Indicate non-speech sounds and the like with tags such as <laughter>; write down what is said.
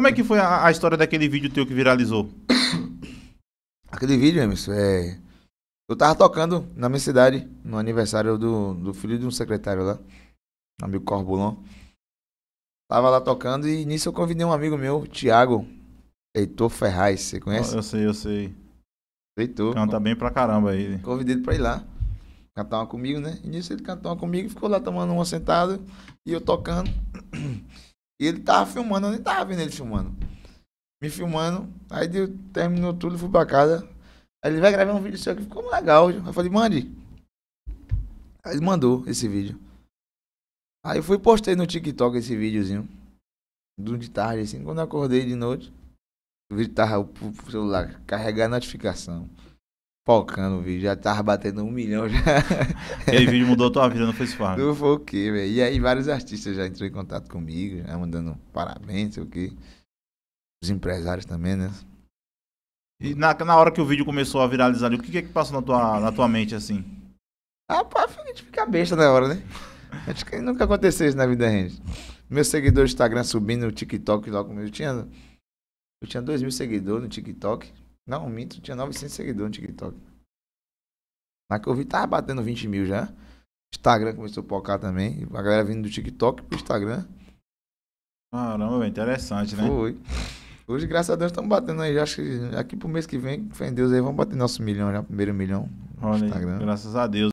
Como é que foi a, a história daquele vídeo teu que viralizou? <coughs> Aquele vídeo, Emerson, é. Eu tava tocando na minha cidade, no aniversário do, do filho de um secretário lá, um amigo Corbulon. Tava lá tocando e nisso eu convidei um amigo meu, Thiago Heitor Ferraz, você conhece? Eu sei, eu sei. Heitor. Canta bem pra caramba aí. Convidei ele pra ir lá, cantar uma comigo, né? E nisso ele cantou uma comigo, ficou lá tomando uma sentado e eu tocando. <coughs> E ele tava filmando, eu nem tava vendo ele filmando. Me filmando, aí deu, terminou tudo, fui pra casa. Aí ele vai gravar um vídeo seu que ficou legal. Eu falei, mande. Aí ele mandou esse vídeo. Aí eu fui postei no TikTok esse videozinho. Do de tarde, assim, quando eu acordei de noite. O vídeo tava o celular carregar a notificação focando o vídeo, já tava batendo um milhão já. E aí o vídeo mudou a tua vida no Facebook. Não foi o quê, velho? E aí vários artistas já entrou em contato comigo, já mandando parabéns, sei o quê. Os empresários também, né? E na, na hora que o vídeo começou a viralizar, o que é que passou na tua, na tua mente, assim? Ah, pá, a gente fica besta na hora, né? Acho que nunca aconteceu isso na vida da gente. Meus seguidores do Instagram subindo, o TikTok logo Eu tinha, eu tinha dois mil seguidores no TikTok. Não, minto, tinha 900 seguidores no TikTok. Na que eu vi, tava batendo 20 mil já. Instagram começou a focar também. A galera vindo do TikTok pro Instagram. Caramba, interessante, né? Foi. Hoje, graças a Deus, estamos batendo aí. Acho que aqui pro mês que vem, fé em Deus aí, vamos bater nosso milhão já, primeiro milhão no Olha Instagram. Aí, graças a Deus.